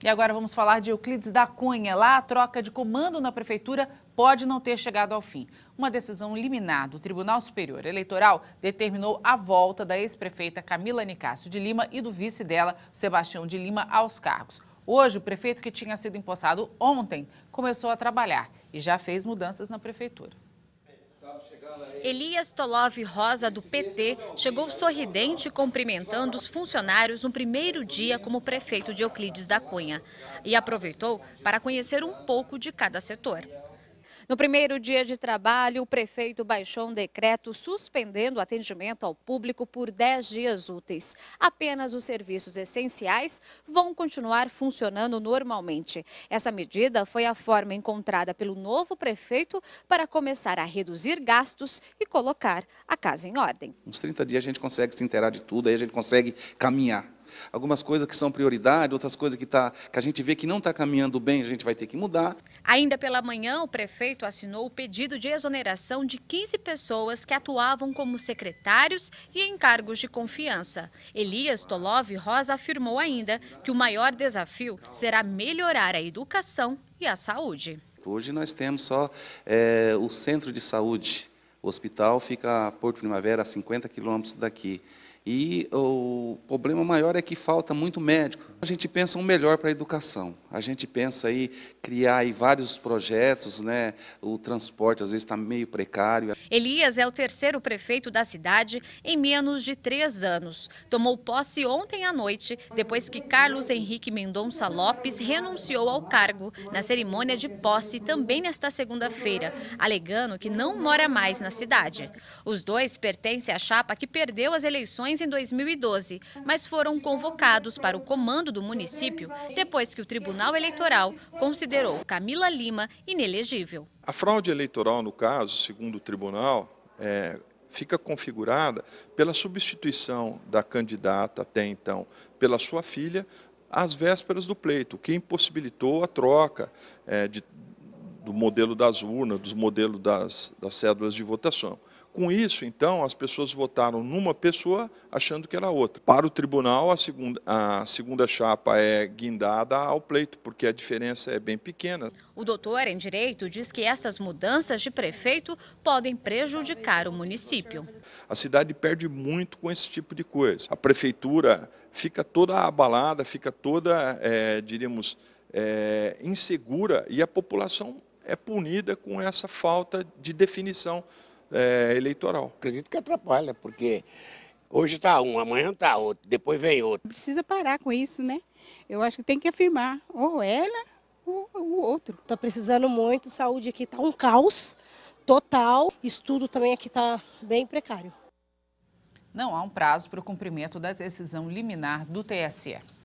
E agora vamos falar de Euclides da Cunha. Lá, a troca de comando na prefeitura pode não ter chegado ao fim. Uma decisão liminar do Tribunal Superior Eleitoral determinou a volta da ex-prefeita Camila Nicásio de Lima e do vice dela, Sebastião de Lima, aos cargos. Hoje, o prefeito que tinha sido empossado ontem começou a trabalhar e já fez mudanças na prefeitura. Elias Tolov Rosa, do PT, chegou sorridente cumprimentando os funcionários no primeiro dia como prefeito de Euclides da Cunha e aproveitou para conhecer um pouco de cada setor. No primeiro dia de trabalho, o prefeito baixou um decreto suspendendo o atendimento ao público por 10 dias úteis. Apenas os serviços essenciais vão continuar funcionando normalmente. Essa medida foi a forma encontrada pelo novo prefeito para começar a reduzir gastos e colocar a casa em ordem. Uns 30 dias a gente consegue se inteirar de tudo, aí a gente consegue caminhar. Algumas coisas que são prioridade, outras coisas que, tá, que a gente vê que não está caminhando bem, a gente vai ter que mudar. Ainda pela manhã, o prefeito assinou o pedido de exoneração de 15 pessoas que atuavam como secretários e em cargos de confiança. Elias Tolov Rosa afirmou ainda que o maior desafio será melhorar a educação e a saúde. Hoje nós temos só é, o centro de saúde. O hospital fica a Porto Primavera, a 50 quilômetros daqui. E o problema maior é que falta muito médico. A gente pensa um melhor para a educação. A gente pensa aí criar aí vários projetos, né? O transporte às vezes está meio precário. Elias é o terceiro prefeito da cidade em menos de três anos. Tomou posse ontem à noite, depois que Carlos Henrique Mendonça Lopes renunciou ao cargo na cerimônia de posse também nesta segunda-feira, alegando que não mora mais na cidade. Os dois pertencem à chapa que perdeu as eleições eleições em 2012, mas foram convocados para o comando do município depois que o Tribunal Eleitoral considerou Camila Lima inelegível. A fraude eleitoral, no caso, segundo o tribunal, é, fica configurada pela substituição da candidata até então pela sua filha às vésperas do pleito, o que impossibilitou a troca é, de, do modelo das urnas, dos modelos das, das cédulas de votação. Com isso, então, as pessoas votaram numa pessoa achando que era outra. Para o tribunal, a segunda, a segunda chapa é guindada ao pleito, porque a diferença é bem pequena. O doutor em direito diz que essas mudanças de prefeito podem prejudicar o município. A cidade perde muito com esse tipo de coisa. A prefeitura fica toda abalada, fica toda, é, diríamos, é, insegura e a população é punida com essa falta de definição é, eleitoral. Acredito que atrapalha, né? porque hoje está um, amanhã está outro, depois vem outro. Precisa parar com isso, né? Eu acho que tem que afirmar, ou ela ou o outro. Está precisando muito, saúde aqui está um caos total, estudo também aqui está bem precário. Não há um prazo para o cumprimento da decisão liminar do TSE.